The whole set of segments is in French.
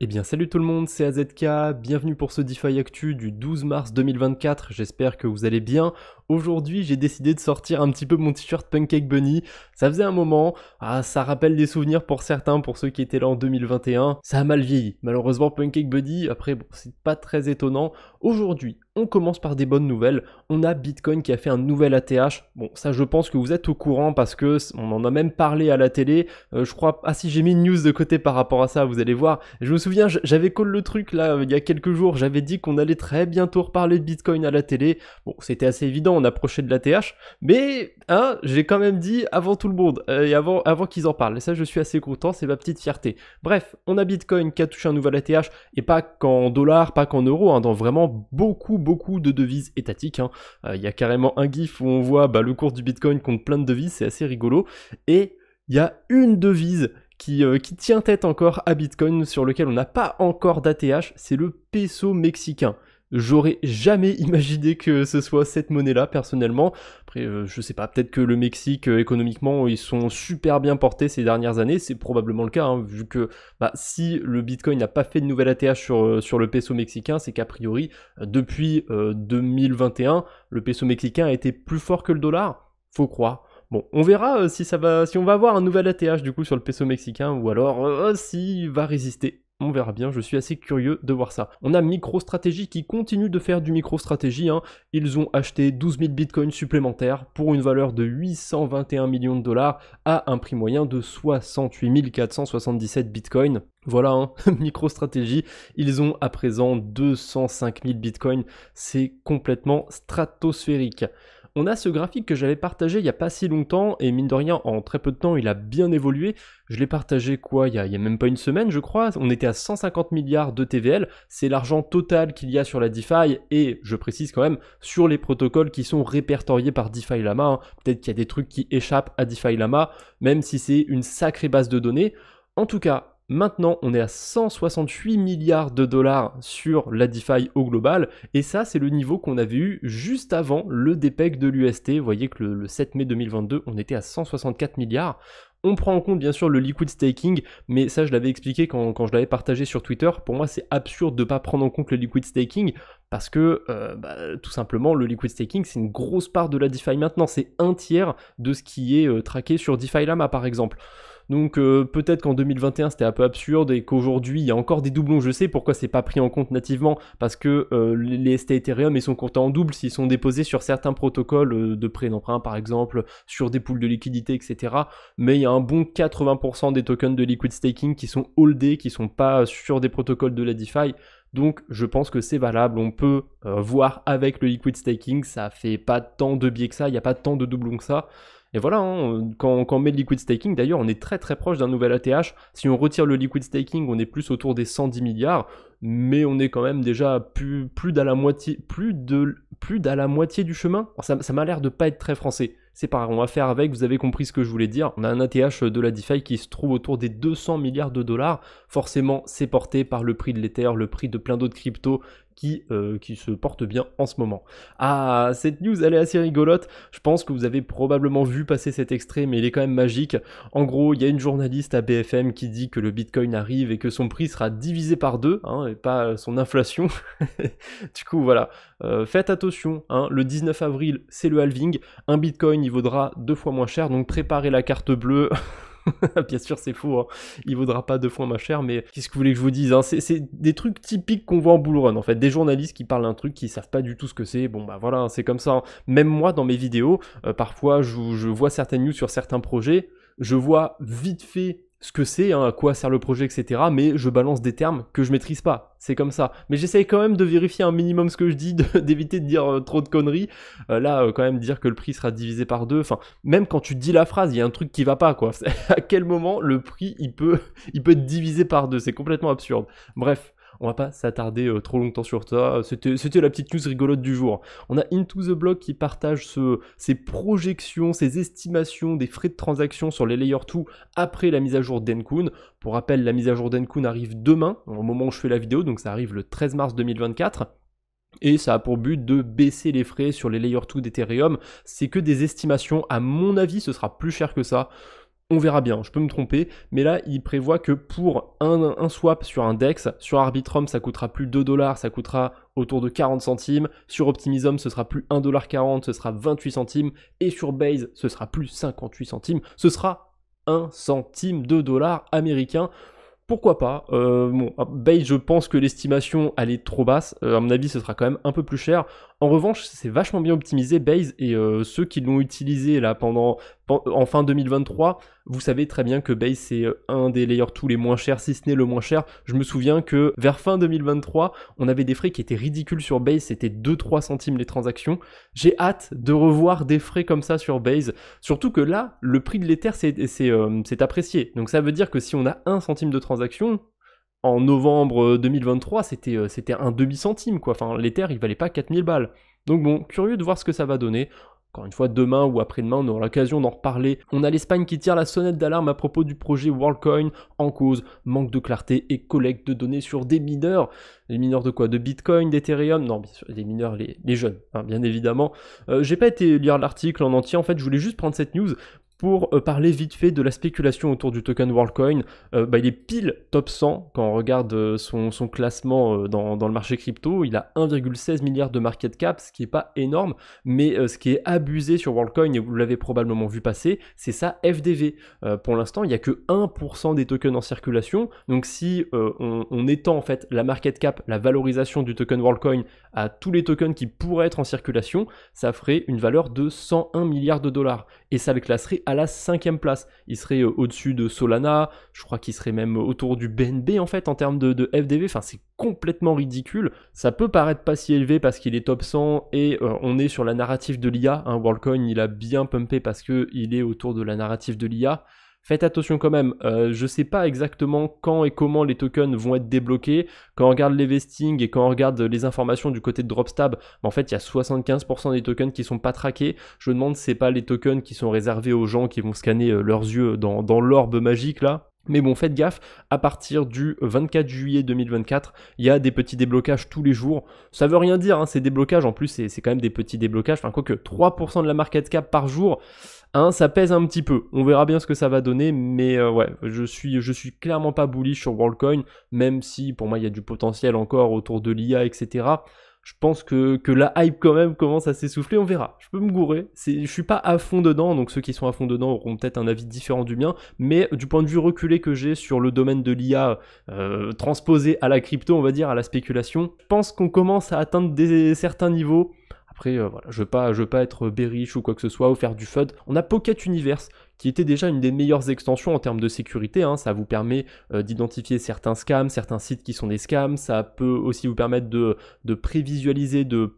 Eh bien salut tout le monde, c'est AZK, bienvenue pour ce DeFi Actu du 12 mars 2024, j'espère que vous allez bien. Aujourd'hui j'ai décidé de sortir un petit peu mon t-shirt Pancake Bunny, ça faisait un moment, ah, ça rappelle des souvenirs pour certains, pour ceux qui étaient là en 2021, ça a mal vieilli. Malheureusement Pancake Bunny, après bon c'est pas très étonnant, aujourd'hui on commence par des bonnes nouvelles. On a Bitcoin qui a fait un nouvel ATH. Bon, ça, je pense que vous êtes au courant parce que on en a même parlé à la télé. Euh, je crois. Ah, si j'ai mis une news de côté par rapport à ça, vous allez voir. Je me souviens, j'avais call le truc là euh, il y a quelques jours. J'avais dit qu'on allait très bientôt reparler de Bitcoin à la télé. Bon, c'était assez évident. On approchait de l'ATH, mais hein, j'ai quand même dit avant tout le monde euh, et avant avant qu'ils en parlent. Et ça, je suis assez content. C'est ma petite fierté. Bref, on a Bitcoin qui a touché un nouvel ATH et pas qu'en dollars, pas qu'en euros, hein, dans vraiment beaucoup beaucoup de devises étatiques. Hein. Euh, il y a carrément un gif où on voit bah, le cours du Bitcoin contre plein de devises, c'est assez rigolo. Et il y a une devise qui, euh, qui, tient tête encore à Bitcoin, sur lequel on n'a pas encore d'ATH, c'est le peso mexicain. J'aurais jamais imaginé que ce soit cette monnaie-là, personnellement. Après, euh, je sais pas, peut-être que le Mexique, euh, économiquement, ils sont super bien portés ces dernières années. C'est probablement le cas, hein, vu que bah, si le Bitcoin n'a pas fait de nouvelle ATH sur, euh, sur le peso mexicain, c'est qu'a priori, depuis 2021, le peso mexicain a été plus fort que le dollar. Faut croire. Bon, on verra si ça va, si on va avoir un nouvel ATH du coup sur le peso mexicain ou alors s'il va résister on verra bien, je suis assez curieux de voir ça. On a MicroStrategy qui continue de faire du MicroStrategy, hein. ils ont acheté 12 000 bitcoins supplémentaires pour une valeur de 821 millions de dollars à un prix moyen de 68 477 bitcoins. Voilà, hein, MicroStrategy, ils ont à présent 205 000 bitcoins, c'est complètement stratosphérique. On a ce graphique que j'avais partagé il n'y a pas si longtemps, et mine de rien, en très peu de temps, il a bien évolué. Je l'ai partagé quoi, il n'y a, même pas une semaine, je crois. On était à 150 milliards de TVL. C'est l'argent total qu'il y a sur la DeFi, et je précise quand même, sur les protocoles qui sont répertoriés par DeFi Lama. Hein. Peut-être qu'il y a des trucs qui échappent à DeFi Lama, même si c'est une sacrée base de données. En tout cas, Maintenant, on est à 168 milliards de dollars sur la DeFi au global, et ça, c'est le niveau qu'on avait eu juste avant le dépec de l'UST. Vous voyez que le, 7 mai 2022, on était à 164 milliards. On prend en compte bien sûr le liquid staking, mais ça je l'avais expliqué quand, je l'avais partagé sur Twitter, pour moi c'est absurde de ne pas prendre en compte le liquid staking, parce que euh, bah, tout simplement le liquid staking c'est une grosse part de la DeFi maintenant, c'est un tiers de ce qui est euh, traqué sur DeFi Lama par exemple. Donc euh, peut-être qu'en 2021 c'était un peu absurde et qu'aujourd'hui il y a encore des doublons. Je sais pourquoi c'est pas pris en compte nativement parce que euh, les ST Ethereum ils sont comptés en double s'ils sont déposés sur certains protocoles euh, de prêt d'emprunt par exemple, sur des poules de liquidité etc. Mais il y a un bon 80% des tokens de liquid staking qui sont holdés, qui sont pas sur des protocoles de la DeFi. Donc je pense que c'est valable, on peut voir avec le liquid staking, ça fait pas tant de biais que ça, il n'y a pas tant de doublons que ça. Et voilà, hein, quand, on met le liquid staking, d'ailleurs, on est très très proche d'un nouvel ATH. Si on retire le liquid staking, on est plus autour des 110 milliards, mais on est quand même déjà plus, d'à la moitié, plus de, plus d'à la moitié du chemin. ça, m'a l'air de pas être très français. C'est pareil, on va faire avec, vous avez compris ce que je voulais dire. On a un ATH de la DeFi qui se trouve autour des 200 milliards de dollars. Forcément, c'est porté par le prix de l'Ether, le prix de plein d'autres cryptos euh, qui, se porte bien en ce moment. Ah, cette news, elle est assez rigolote. Je pense que vous avez probablement vu passer cet extrait, mais il est quand même magique. En gros, il y a une journaliste à BFM qui dit que le Bitcoin arrive et que son prix sera divisé par deux, hein, et pas son inflation. du coup, voilà. Euh, faites attention, hein. le 19 avril, c'est le halving. Un Bitcoin, il vaudra deux fois moins cher, donc préparez la carte bleue. Bien sûr, c'est faux, hein. il vaudra pas deux fois ma chère, mais qu'est-ce que vous voulez que je vous dise hein? C'est des trucs typiques qu'on voit en run. en fait. Des journalistes qui parlent un truc qui savent pas du tout ce que c'est, bon bah voilà, hein, c'est comme ça. Même moi, dans mes vidéos, euh, parfois, je, je vois certaines news sur certains projets, je vois vite fait ce que c'est, hein, à quoi sert le projet, etc. Mais je balance des termes que je maîtrise pas. C'est comme ça. Mais j'essaye quand même de vérifier un minimum ce que je dis, d'éviter de, dire euh, trop de conneries. Euh, là, euh, quand même, dire que le prix sera divisé par deux. Enfin, même quand tu dis la phrase, il y a un truc qui va pas, quoi. À quel moment le prix, il peut, il peut être divisé par deux C'est complètement absurde. Bref on va pas s'attarder euh, trop longtemps sur ça. C'était la petite news rigolote du jour. On a Into the Block qui partage ses projections, ses estimations des frais de transaction sur les Layer 2 après la mise à jour d'Encoon. Pour rappel, la mise à jour d'Encoon arrive demain, au moment où je fais la vidéo, donc ça arrive le 13 mars 2024 et ça a pour but de baisser les frais sur les layer 2 d'Ethereum. C'est que des estimations, à mon avis ce sera plus cher que ça on verra bien, je peux me tromper, mais là il prévoit que pour un, swap sur un DEX, sur Arbitrum ça coûtera plus 2 dollars, ça coûtera autour de 40 centimes, sur Optimism ce sera plus 1,40$, ce sera 28 centimes, et sur Base ce sera plus 58 centimes, ce sera 1 centime de dollars américain. Pourquoi pas euh, Bon, ah, Base, je pense que l'estimation elle est trop basse. Euh, à mon avis, ce sera quand même un peu plus cher. En revanche, c'est vachement bien optimisé Base et euh, ceux qui l'ont utilisé là pendant en fin 2023, vous savez très bien que Base c'est euh, un des layers tous les moins chers, si ce n'est le moins cher. Je me souviens que vers fin 2023, on avait des frais qui étaient ridicules sur Base, c'était 2-3 centimes les transactions. J'ai hâte de revoir des frais comme ça sur Base, surtout que là, le prix de l'Ether c'est c'est euh, apprécié. Donc ça veut dire que si on a 1 centime de transaction, en novembre 2023, euh, c'était, euh, c'était un demi-centime, quoi. Enfin, terres il valait pas 4000 balles. Donc bon, curieux de voir ce que ça va donner. Encore une fois, demain ou après-demain, on aura l'occasion d'en reparler. On a l'Espagne qui tire la sonnette d'alarme à propos du projet WorldCoin en cause manque de clarté et collecte de données sur des mineurs. Les mineurs de quoi De Bitcoin, d'Ethereum Non, bien les mineurs, les, jeunes, hein, bien évidemment. Euh, j'ai pas été lire l'article en entier, en fait, je voulais juste prendre cette news pour euh, parler vite fait de la spéculation autour du token WorldCoin, euh, bah, il est pile top 100 quand on regarde euh, son, classement dans, le marché crypto. Il a 1,16 milliard de market cap, ce qui n'est pas énorme, mais ce qui est abusé sur WorldCoin, et vous l'avez probablement vu passer, c'est sa FDV. pour l'instant, il n'y a que 1% des tokens en circulation. Donc si on, on, étend en fait la market cap, la valorisation du token WorldCoin à tous les tokens qui pourraient être en circulation, ça ferait une valeur de 101 milliards de dollars et ça le classerait à la cinquième place. Il serait euh, au-dessus de Solana, je crois qu'il serait même autour du BNB en fait en termes de, FDV, enfin c'est complètement ridicule. Ça peut paraître pas si élevé parce qu'il est top 100 et euh, on est sur la narrative de l'IA. Un WorldCoin il a bien pumpé parce qu'il est autour de la narrative de l'IA. Faites attention quand même, euh, je ne sais pas exactement quand et comment les tokens vont être débloqués. Quand on regarde les vestings et quand on regarde les informations du côté de Dropstab, bah, en fait il y a 75% des tokens qui sont pas traqués. Je demande si c'est pas les tokens qui sont réservés aux gens qui vont scanner euh, leurs yeux dans, dans l'orbe magique là. Mais bon, faites gaffe, à partir du 24 juillet 2024, il y a des petits déblocages tous les jours. Ça veut rien dire, hein, ces déblocages, en plus, c'est quand même des petits déblocages. Enfin, quoi que 3% de la market cap par jour, Hein, ça pèse un petit peu. On verra bien ce que ça va donner, mais euh, ouais, je suis, je suis clairement pas bullish sur WorldCoin, même si pour moi il y a du potentiel encore autour de l'IA, etc. Je pense que, la hype quand même commence à s'essouffler, on verra. Je peux me gourer, je suis pas à fond dedans, donc ceux qui sont à fond dedans auront peut-être un avis différent du mien, mais du point de vue reculé que j'ai sur le domaine de l'IA euh, transposé à la crypto, on va dire, à la spéculation, je pense qu'on commence à atteindre des, certains niveaux après, euh, voilà, je veux pas, veux pas être berriche ou quoi que ce soit ou faire du FUD. On a Pocket Universe qui était déjà une des meilleures extensions en termes de sécurité. Hein. Ça vous permet euh, d'identifier certains scams, certains sites qui sont des scams. Ça peut aussi vous permettre de, de prévisualiser, de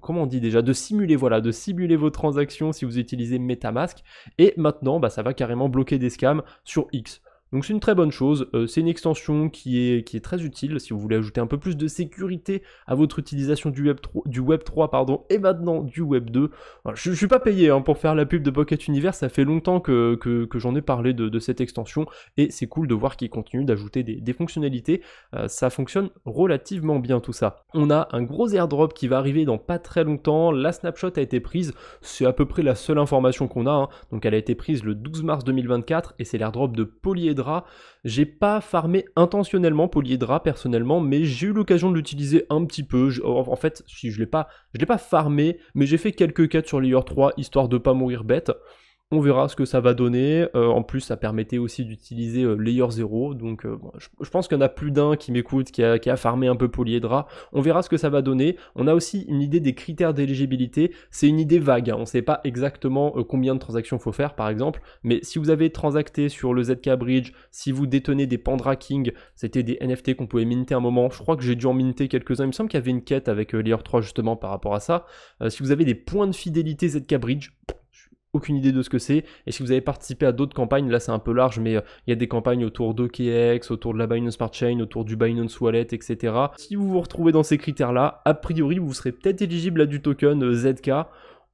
comment on dit déjà, de simuler, voilà, de simuler vos transactions si vous utilisez MetaMask. Et maintenant, bah, ça va carrément bloquer des scams sur X. Donc c'est une très bonne chose, euh, c'est une extension qui est, qui est, très utile si vous voulez ajouter un peu plus de sécurité à votre utilisation du Web 3, pardon, et maintenant du Web 2. je ne suis pas payé hein, pour faire la pub de Pocket Universe, ça fait longtemps que, que, j'en ai parlé de, cette extension et c'est cool de voir qu'ils continuent d'ajouter des, fonctionnalités, euh, ça fonctionne relativement bien tout ça. On a un gros airdrop qui va arriver dans pas très longtemps, la snapshot a été prise, c'est à peu près la seule information qu'on a, hein. donc elle a été prise le 12 mars 2024 et c'est l'airdrop de Polyed j'ai pas farmé intentionnellement Polyhedra personnellement, mais j'ai eu l'occasion de l'utiliser un petit peu. en fait, si je l'ai pas, je l'ai pas farmé, mais j'ai fait quelques quêtes sur layer 3 histoire de pas mourir bête. On verra ce que ça va donner. Euh, en plus, ça permettait aussi d'utiliser euh, Layer 0. Donc, euh, je, pense qu'il y en a plus d'un qui m'écoute, qui a, farmé un peu Polyhedra. On verra ce que ça va donner. On a aussi une idée des critères d'éligibilité. C'est une idée vague. Hein. On ne sait pas exactement combien de transactions faut faire, par exemple. Mais si vous avez transacté sur le ZK Bridge, si vous détenez des Pandra King, c'était des NFT qu'on pouvait minter un moment. Je crois que j'ai dû en minter quelques-uns. Il me semble qu'il y avait une quête avec Layer 3 justement par rapport à ça. si vous avez des points de fidélité ZK Bridge, aucune idée de ce que c'est. Et si vous avez participé à d'autres campagnes, là c'est un peu large, mais euh, il y a des campagnes autour d'OKEx, autour de la Binance Smart Chain, autour du Binance Wallet, etc. Si vous vous retrouvez dans ces critères-là, a priori vous serez peut-être éligible à du token euh, ZK.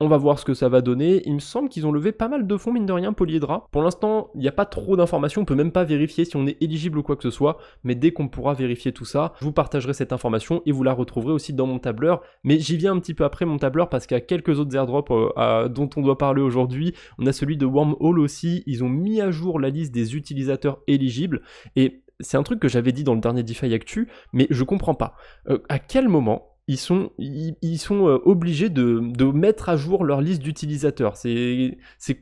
On va voir ce que ça va donner. Il me semble qu'ils ont levé pas mal de fonds, mine de rien, Polyhedra. Pour l'instant, il n'y a pas trop d'informations. On peut même pas vérifier si on est éligible ou quoi que ce soit. Mais dès qu'on pourra vérifier tout ça, je vous partagerai cette information et vous la retrouverez aussi dans mon tableur. Mais j'y viens un petit peu après mon tableur parce qu'il y a quelques autres airdrops euh, dont on doit parler aujourd'hui. On a celui de Wormhole aussi. Ils ont mis à jour la liste des utilisateurs éligibles. Et c'est un truc que j'avais dit dans le dernier DeFi Actu, mais je comprends pas. Euh, à quel moment ils sont, ils, sont euh, obligés de, mettre à jour leur liste d'utilisateurs. C'est,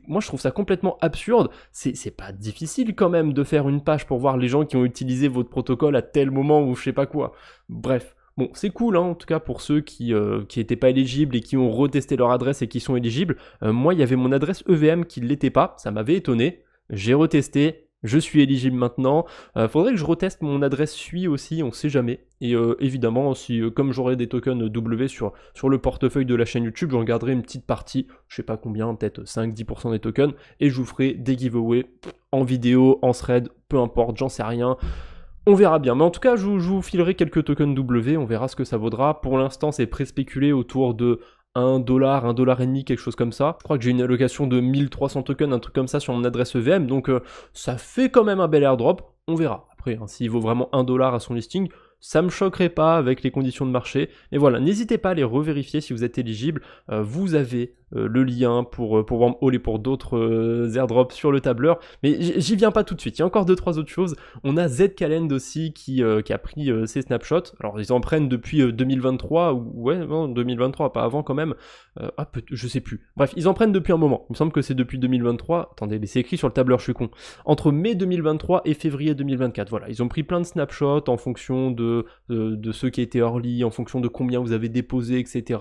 moi, je trouve ça complètement absurde. C'est, pas difficile quand même de faire une page pour voir les gens qui ont utilisé votre protocole à tel moment ou je sais pas quoi. Bref. Bon, c'est cool, hein, en tout cas pour ceux qui n'étaient euh, pas éligibles et qui ont retesté leur adresse et qui sont éligibles. Euh, moi, il y avait mon adresse EVM qui ne l'était pas, ça m'avait étonné. J'ai retesté, je suis éligible maintenant. Euh, faudrait que je reteste mon adresse SUI aussi, on sait jamais. Et euh, évidemment, si euh, comme j'aurai des tokens W sur, sur le portefeuille de la chaîne YouTube, j'en garderai une petite partie, je sais pas combien, peut-être 5-10% des tokens, et je vous ferai des giveaways en vidéo, en thread, peu importe, j'en sais rien. On verra bien, mais en tout cas, je, je vous filerai quelques tokens W, on verra ce que ça vaudra. Pour l'instant, c'est pré-spéculé autour de 1 dollar, un dollar et demi, quelque chose comme ça. Je crois que j'ai une allocation de 1300 tokens, un truc comme ça sur mon adresse EVM. Donc euh, ça fait quand même un bel airdrop. On verra. Après, hein, s'il vaut vraiment 1 dollar à son listing, ça me choquerait pas avec les conditions de marché. Mais voilà, n'hésitez pas à les revérifier si vous êtes éligible. Euh, vous avez euh, le lien pour, euh, pour pour d'autres euh, airdrops sur le tableur. Mais j'y viens pas tout de suite. Il y a encore deux, trois autres choses. On a Zcalend aussi qui, qui a pris ses snapshots. Alors, ils en prennent depuis 2023, ou ouais, non, 2023, pas avant quand même. ah, je sais plus. Bref, ils en prennent depuis un moment. Il me semble que c'est depuis 2023. Attendez, mais c'est écrit sur le tableur, je suis con. Entre mai 2023 et février 2024. Voilà, ils ont pris plein de snapshots en fonction de, de, ceux qui étaient early, en fonction de combien vous avez déposé, etc.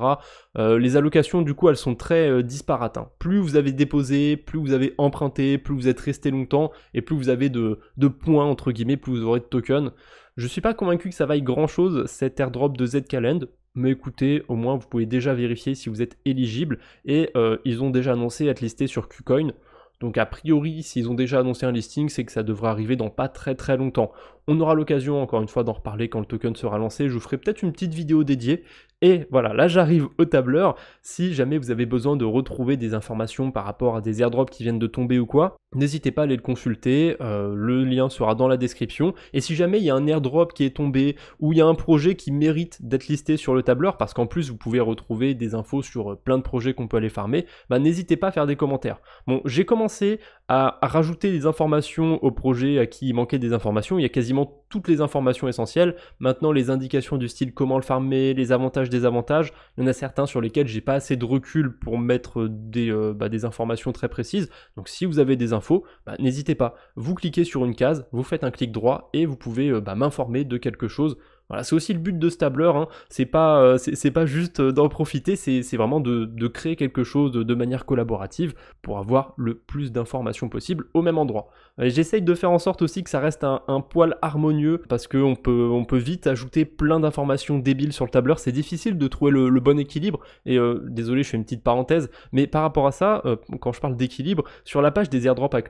les allocations, du coup, elles sont très euh, disparate. Hein. Plus vous avez déposé, plus vous avez emprunté, plus vous êtes resté longtemps, et plus vous avez de, points, entre guillemets, plus vous aurez de tokens. Je suis pas convaincu que ça vaille grand chose cet airdrop de Zcalend, mais écoutez, au moins vous pouvez déjà vérifier si vous êtes éligible, et euh, ils ont déjà annoncé être listés sur KuCoin. Donc a priori, s'ils ont déjà annoncé un listing, c'est que ça devrait arriver dans pas très très longtemps. On aura l'occasion encore une fois d'en reparler quand le token sera lancé. Je vous ferai peut-être une petite vidéo dédiée et voilà, là j'arrive au tableur. Si jamais vous avez besoin de retrouver des informations par rapport à des airdrops qui viennent de tomber ou quoi, n'hésitez pas à aller le consulter. Euh, le lien sera dans la description. Et si jamais il y a un airdrop qui est tombé ou il y a un projet qui mérite d'être listé sur le tableur, parce qu'en plus vous pouvez retrouver des infos sur euh, plein de projets qu'on peut aller farmer, bah, n'hésitez pas à faire des commentaires. Bon, j'ai commencé à, rajouter des informations au projet à qui il manquait des informations. Il y a quasiment toutes les informations essentielles. Maintenant, les indications du style comment le farmer, les avantages des avantages, Il y en a certains sur lesquels j'ai pas assez de recul pour mettre euh, des, euh, bah, des informations très précises. Donc si vous avez des infos, bah, n'hésitez pas. Vous cliquez sur une case, vous faites un clic droit et vous pouvez euh, bah, m'informer de quelque chose voilà, c'est aussi le but de ce tableur, hein. c'est pas, euh, c'est pas juste euh, d'en profiter, c'est vraiment de, créer quelque chose de, manière collaborative pour avoir le plus d'informations possible au même endroit. J'essaye de faire en sorte aussi que ça reste un, poil harmonieux parce qu'on peut, on peut vite ajouter plein d'informations débiles sur le tableur, c'est difficile de trouver le, bon équilibre et euh, désolé je fais une petite parenthèse, mais par rapport à ça, quand je parle d'équilibre, sur la page des airdrops à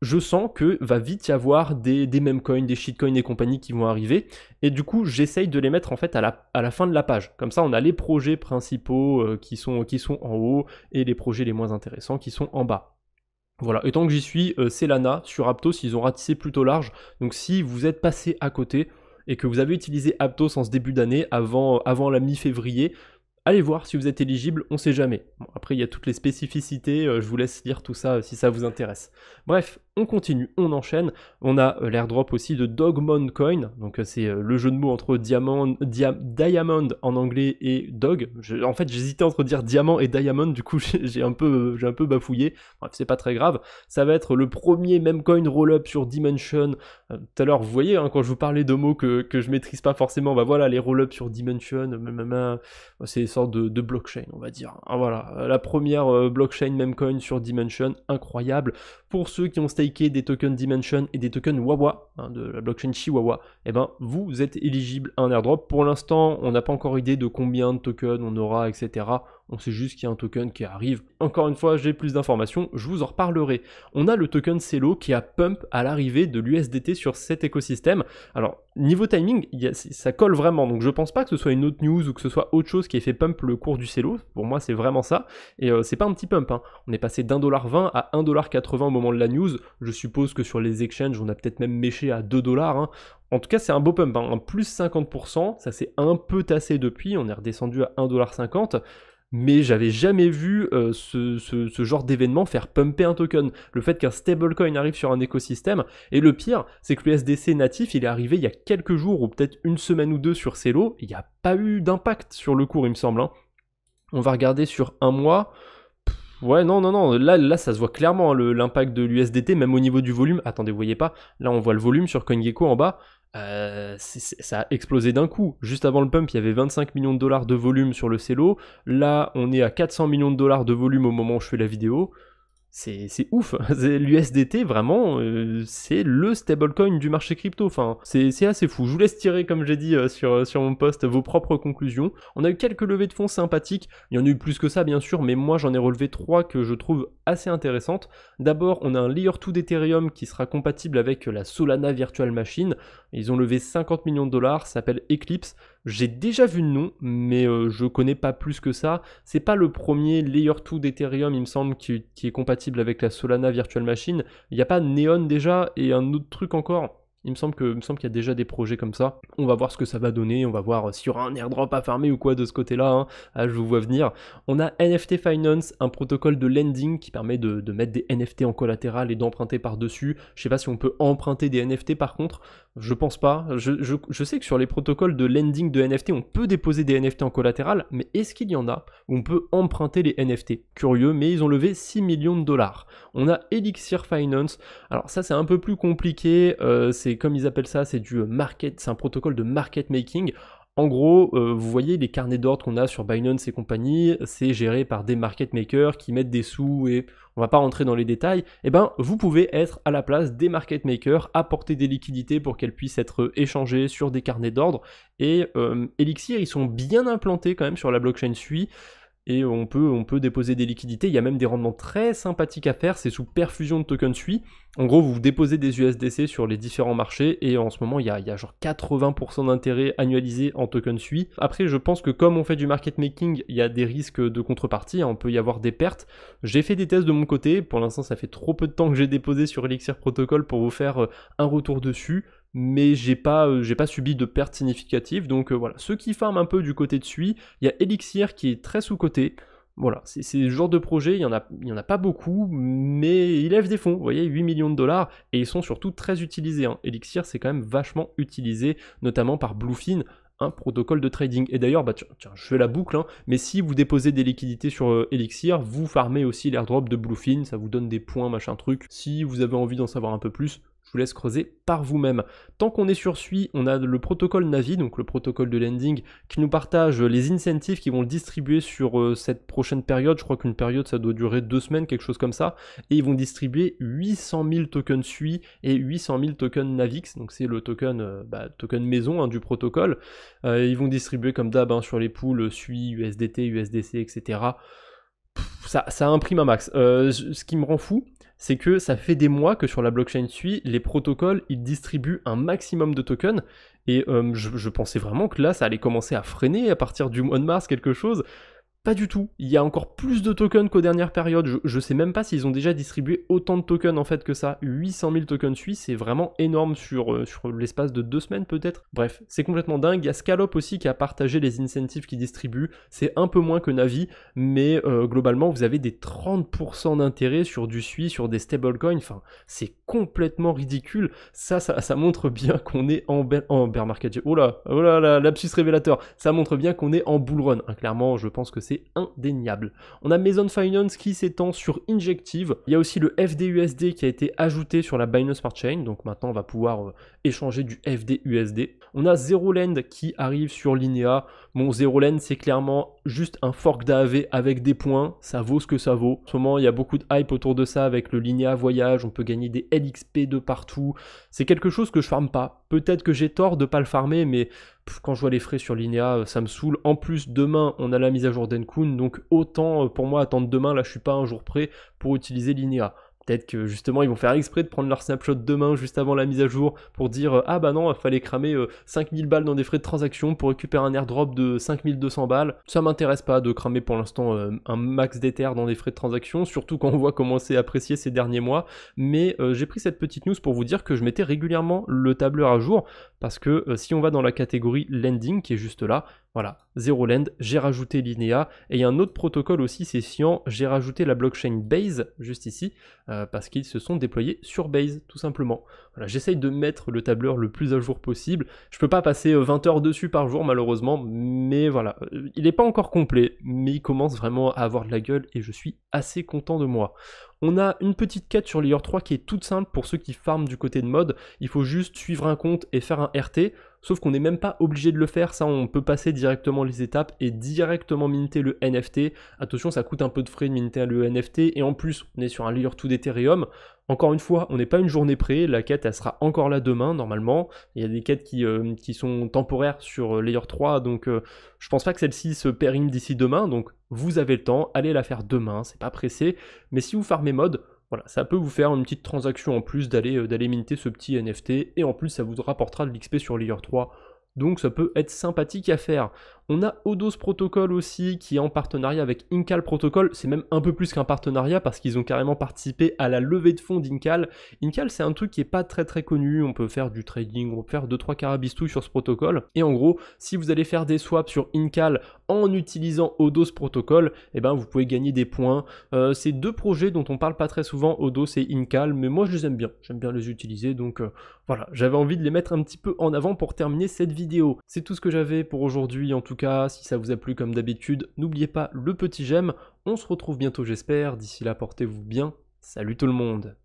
je sens que va vite y avoir des, des coins, des shitcoins et compagnie qui vont arriver et du coup j'essaye de les mettre en fait à la, à la, fin de la page. Comme ça, on a les projets principaux euh, qui, sont, qui sont en haut et les projets les moins intéressants qui sont en bas. Voilà, et tant que j'y suis, euh, c'est l'ANA. Sur Aptos, ils ont ratissé plutôt large. Donc si vous êtes passé à côté et que vous avez utilisé Aptos en ce début d'année, avant, euh, avant la mi-février, Allez voir si vous êtes éligible, on sait jamais. après, il y a toutes les spécificités, je vous laisse lire tout ça si ça vous intéresse. Bref, on continue, on enchaîne. On a euh, l'airdrop aussi de Dogmon Coin, donc euh, c'est euh, le jeu de mots entre diamant, diamond en anglais et dog. en fait, j'hésitais entre dire diamant et diamond, du coup j'ai un peu, j'ai un peu bafouillé. Bref, c'est pas très grave. Ça va être le premier même coin roll-up sur Dimension. Tout à l'heure, vous voyez, hein, quand je vous parlais de mots que, je maîtrise pas forcément, bah voilà, les roll-up sur Dimension, c'est une sorte de, blockchain, on va dire. Ah, voilà, la première blockchain même coin sur Dimension, incroyable. Pour ceux qui ont des tokens Dimension et des tokens Wawa, hein, de la blockchain Chihuahua, et eh ben, vous êtes éligible à un airdrop. Pour l'instant, on n'a pas encore idée de combien de tokens on aura, etc. On sait juste qu'il y a un token qui arrive. Encore une fois, j'ai plus d'informations, je vous en reparlerai. On a le token Celo qui a pump à l'arrivée de l'USDT sur cet écosystème. Alors, niveau timing, ça colle vraiment. Donc, je pense pas que ce soit une autre news ou que ce soit autre chose qui ait fait pump le cours du Celo. Pour moi, c'est vraiment ça. Et euh, c'est pas un petit pump. Hein. On est passé d'un dollar 20 à dollar 1,80$ au moment de la news. Je suppose que sur les exchanges, on a peut-être même méché à 2 dollars. Hein. En tout cas, c'est un beau pump, un hein. plus 50%, ça s'est un peu tassé depuis, on est redescendu à 1,50$ mais j'avais jamais vu euh, ce, genre d'événement faire pumper un token. Le fait qu'un stablecoin arrive sur un écosystème, et le pire, c'est que l'USDC natif, il est arrivé il y a quelques jours ou peut-être une semaine ou deux sur Celo, il n'y a pas eu d'impact sur le cours, il me semble. Hein. On va regarder sur un mois. ouais, non, non, non, là, là ça se voit clairement hein, l'impact de l'USDT, même au niveau du volume. Attendez, vous voyez pas, là on voit le volume sur CoinGecko en bas. Euh, ça a explosé d'un coup. Juste avant le pump, il y avait 25 millions de dollars de volume sur le cello. Là, on est à 400 millions de dollars de volume au moment où je fais la vidéo c'est ouf. L'USDT, vraiment, euh, c'est le stablecoin du marché crypto. Enfin, c'est assez fou. Je vous laisse tirer, comme j'ai dit euh, euh, sur, mon post, vos propres conclusions. On a eu quelques levées de fonds sympathiques. Il y en a eu plus que ça, bien sûr, mais moi, j'en ai relevé trois que je trouve assez intéressantes. D'abord, on a un Layer 2 d'Ethereum qui sera compatible avec la Solana Virtual Machine. Ils ont levé 50 millions de dollars, s'appelle Eclipse. J'ai déjà vu le nom, mais euh, je connais pas plus que ça. C'est pas le premier Layer 2 d'Ethereum, il me semble, qui, est compatible avec la Solana Virtual Machine. Il n'y a pas Neon déjà et un autre truc encore il me semble qu'il y a déjà des projets comme ça. On va voir ce que ça va donner, on va voir euh, s'il y aura un airdrop à farmer ou quoi de ce côté-là. Hein. Ah, je vous vois venir. On a NFT Finance, un protocole de lending qui permet de, mettre des NFT en collatéral et d'emprunter par-dessus. Je sais pas si on peut emprunter des NFT par contre. Je pense pas. Je, sais que sur les protocoles de lending de NFT, on peut déposer des NFT en collatéral, mais est-ce qu'il y en a où on peut emprunter les NFT Curieux, mais ils ont levé 6 millions de dollars. On a Elixir Finance. Alors ça c'est un peu plus compliqué. Euh, c'est et comme ils appellent ça, c'est du euh, market, c'est un protocole de market making. En gros, euh, vous voyez les carnets d'ordre qu'on a sur Binance et compagnie, c'est géré par des market makers qui mettent des sous et on va pas rentrer dans les détails. Et eh ben, vous pouvez être à la place des market makers, apporter des liquidités pour qu'elles puissent être euh, échangées sur des carnets d'ordre. Et Elixir, ils sont bien implantés quand même sur la blockchain SUI et on peut, on peut déposer des liquidités. Il y a même des rendements très sympathiques à faire, c'est sous perfusion de token SUI. En gros, vous déposez des USDC sur les différents marchés et en ce moment, il y a, genre 80% d'intérêt annualisé en token SUI. Après, je pense que comme on fait du market making, il y a des risques de contrepartie, hein. on peut y avoir des pertes. J'ai fait des tests de mon côté, pour l'instant, ça fait trop peu de temps que j'ai déposé sur Elixir Protocol pour vous faire euh, un retour dessus mais j'ai pas, euh, pas subi de perte significative. Donc euh, voilà, ceux qui farment un peu du côté de Sui, il y a Elixir qui est très sous-côté. Voilà, c'est ce genre de projet, il n'y en, a, il y en a pas beaucoup, mais il lèvent des fonds, vous voyez, 8 millions de dollars, et ils sont surtout très utilisés. Hein. Elixir, c'est quand même vachement utilisé, notamment par Bluefin, un protocole de trading. Et d'ailleurs, bah, tiens, je fais la boucle, hein, mais si vous déposez des liquidités sur euh, Elixir, vous farmez aussi l'airdrop de Bluefin, ça vous donne des points, machin truc. Si vous avez envie d'en savoir un peu plus, vous laisse creuser par vous-même. Tant qu'on est sur SUI, on a le protocole Navi, donc le protocole de lending, qui nous partage les incentives qui vont le distribuer sur euh, cette prochaine période. Je crois qu'une période, ça doit durer deux semaines, quelque chose comme ça. Et ils vont distribuer 800 000 tokens SUI et 800 000 tokens Navix. Donc c'est le token, euh, bah, token maison hein, du protocole. Euh, ils vont distribuer comme d'hab hein, sur les poules SUI, USDT, USDC, etc ça, ça imprime un max. Euh, ce qui me rend fou, c'est que ça fait des mois que sur la blockchain suit les protocoles, ils distribuent un maximum de tokens. Et euh, je, pensais vraiment que là, ça allait commencer à freiner à partir du mois de mars, quelque chose. Pas du tout. Il y a encore plus de tokens qu'aux dernières périodes. Je, ne sais même pas s'ils ont déjà distribué autant de tokens en fait que ça. 800 000 tokens suisses, c'est vraiment énorme sur, euh, sur l'espace de deux semaines peut-être. Bref, c'est complètement dingue. Il y a Scalop aussi qui a partagé les incentives qui distribuent, C'est un peu moins que Navi, mais euh, globalement, vous avez des 30% d'intérêt sur du SUI, sur des stablecoins. Enfin, c'est complètement ridicule. Ça, ça, montre bien qu'on est en, bear, market. Oh là, oh là là, révélateur. Ça montre bien qu'on est en bull run. Hein, clairement, je pense que c'est indéniable. On a Maison Finance qui s'étend sur Injective. Il y a aussi le FDUSD qui a été ajouté sur la Binance Smart Chain. Donc maintenant, on va pouvoir euh, échanger du FDUSD. On a Zeroland qui arrive sur Linea. Bon, Zeroland, c'est clairement juste un fork d'AV avec des points. Ça vaut ce que ça vaut. En ce moment, il y a beaucoup de hype autour de ça avec le Linea Voyage. On peut gagner des LXP de partout. C'est quelque chose que je farme pas. Peut-être que j'ai tort de pas le farmer, mais quand je vois les frais sur l'INEA, euh, ça me saoule. En plus, demain, on a la mise à jour d'Enkun, donc autant euh, pour moi attendre demain, là je suis pas un jour prêt pour utiliser l'INEA. Peut-être que justement ils vont faire exprès de prendre leur snapshot demain juste avant la mise à jour pour dire euh, ah bah non, il fallait cramer 5000 euh, balles dans des frais de transaction pour récupérer un airdrop de 5200 balles. Ça m'intéresse pas de cramer pour l'instant euh, un max d'éther dans des frais de transaction, surtout quand on voit comment c'est apprécié ces derniers mois. Mais j'ai pris cette petite news pour vous dire que je mettais régulièrement le tableur à jour parce que si on va dans la catégorie lending qui est juste là, voilà, Zero Land, j'ai rajouté l'INEA, et il y a un autre protocole aussi, c'est Cyan, j'ai rajouté la blockchain Base, juste ici, euh, parce qu'ils se sont déployés sur Base, tout simplement. J'essaye de mettre le tableur le plus à jour possible. Je peux pas passer 20 euh, heures dessus par jour malheureusement, mais voilà. Euh, il n'est pas encore complet, mais il commence vraiment à avoir de la gueule et je suis assez content de moi. On a une petite quête sur Layer 3 qui est toute simple pour ceux qui farment du côté de mode. Il faut juste suivre un compte et faire un RT. Sauf qu'on n'est même pas obligé de le faire, ça on peut passer directement les étapes et directement minter le NFT. Attention, ça coûte un peu de frais de minter le NFT et en plus on est sur un layer 2 d'Ethereum. Encore une fois, on n'est pas une journée près, la quête elle sera encore là demain normalement. Il y a des quêtes qui, euh, qui sont temporaires sur euh, Layer 3, donc euh, je pense pas que celle-ci se périme d'ici demain, donc vous avez le temps, allez la faire demain, c'est pas pressé. Mais si vous farmez mode, voilà, ça peut vous faire une petite transaction en plus d'aller minter ce petit NFT, et en plus ça vous rapportera de l'XP sur Layer 3. Donc ça peut être sympathique à faire. On a Odos Protocol aussi qui est en partenariat avec Incal Protocol. C'est même un peu plus qu'un partenariat parce qu'ils ont carrément participé à la levée de fonds d'Incal. Incal, c'est un truc qui n'est pas très très connu. On peut faire du trading, on peut faire 2-3 carabistouilles sur ce protocole. Et en gros, si vous allez faire des swaps sur Incal en utilisant Odos Protocol, eh ben vous pouvez gagner des points. Euh, c'est deux projets dont on parle pas très souvent, Odos et Incal, mais moi je les aime bien. J'aime bien les utiliser donc euh, voilà, j'avais envie de les mettre un petit peu en avant pour terminer cette vidéo. C'est tout ce que j'avais pour aujourd'hui en tout cas. Si ça vous a plu comme d'habitude, n'oubliez pas le petit j'aime. On se retrouve bientôt j'espère. D'ici là, portez-vous bien. Salut tout le monde